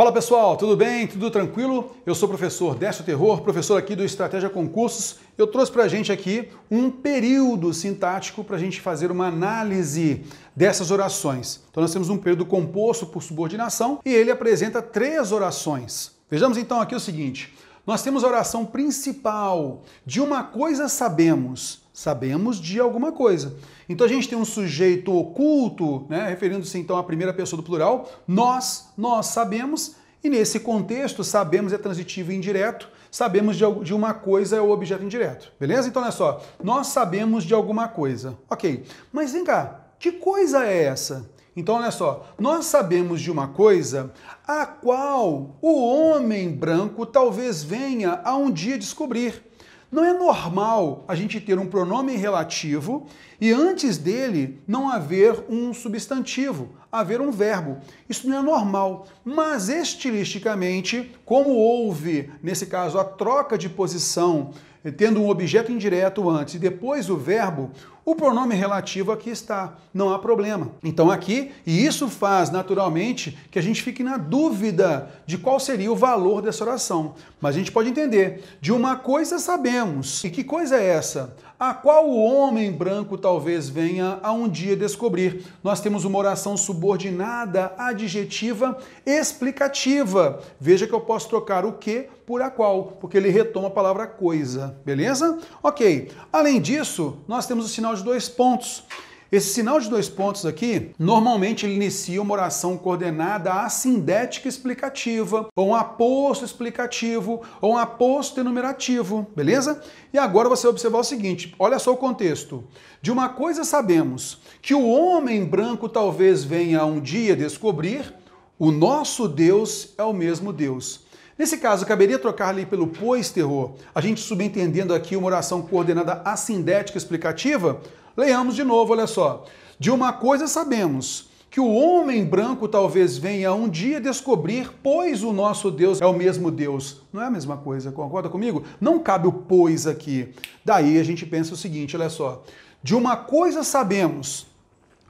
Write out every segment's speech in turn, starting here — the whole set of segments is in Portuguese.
Fala pessoal, tudo bem? Tudo tranquilo? Eu sou o professor Décio Terror, professor aqui do Estratégia Concursos. Eu trouxe para a gente aqui um período sintático para a gente fazer uma análise dessas orações. Então nós temos um período composto por subordinação e ele apresenta três orações. Vejamos então aqui o seguinte: nós temos a oração principal de uma coisa sabemos sabemos de alguma coisa. Então a gente tem um sujeito oculto, né, referindo-se então à primeira pessoa do plural, nós, nós sabemos, e nesse contexto, sabemos é transitivo e indireto, sabemos de, de uma coisa é o objeto indireto, beleza? Então olha só, nós sabemos de alguma coisa, ok. Mas vem cá, que coisa é essa? Então olha só, nós sabemos de uma coisa a qual o homem branco talvez venha a um dia descobrir não é normal a gente ter um pronome relativo e antes dele não haver um substantivo, haver um verbo. Isso não é normal. Mas estilisticamente, como houve, nesse caso, a troca de posição, tendo um objeto indireto antes e depois o verbo, o pronome relativo aqui está, não há problema. Então aqui, e isso faz naturalmente que a gente fique na dúvida de qual seria o valor dessa oração. Mas a gente pode entender, de uma coisa sabemos. E que coisa é essa? A qual o homem branco talvez venha a um dia descobrir. Nós temos uma oração subordinada, adjetiva, explicativa. Veja que eu posso trocar o que por a qual, porque ele retoma a palavra coisa, beleza? Ok. Além disso, nós temos o sinal de de dois pontos. Esse sinal de dois pontos aqui, normalmente ele inicia uma oração coordenada assindética explicativa, ou um aposto explicativo, ou um aposto enumerativo, beleza? E agora você vai observar o seguinte, olha só o contexto. De uma coisa sabemos, que o homem branco talvez venha um dia descobrir, o nosso Deus é o mesmo Deus. Nesse caso, caberia trocar-lhe pelo pois terror, a gente subentendendo aqui uma oração coordenada assindética explicativa? Leiamos de novo, olha só. De uma coisa sabemos, que o homem branco talvez venha um dia descobrir, pois o nosso Deus é o mesmo Deus. Não é a mesma coisa, concorda comigo? Não cabe o pois aqui. Daí a gente pensa o seguinte, olha só. De uma coisa sabemos,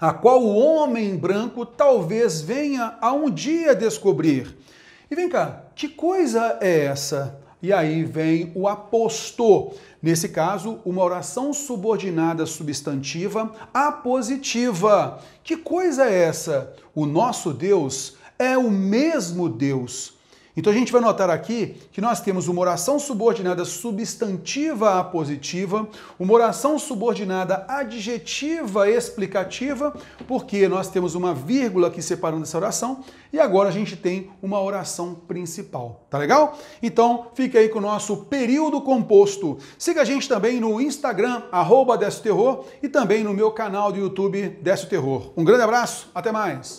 a qual o homem branco talvez venha a um dia descobrir, e vem cá, que coisa é essa? E aí vem o aposto. Nesse caso, uma oração subordinada substantiva apositiva. Que coisa é essa? O nosso Deus é o mesmo Deus então a gente vai notar aqui que nós temos uma oração subordinada substantiva apositiva, uma oração subordinada adjetiva explicativa, porque nós temos uma vírgula aqui separando essa oração, e agora a gente tem uma oração principal, tá legal? Então fica aí com o nosso período composto. Siga a gente também no Instagram, arroba Terror, e também no meu canal do YouTube Décio Terror. Um grande abraço, até mais!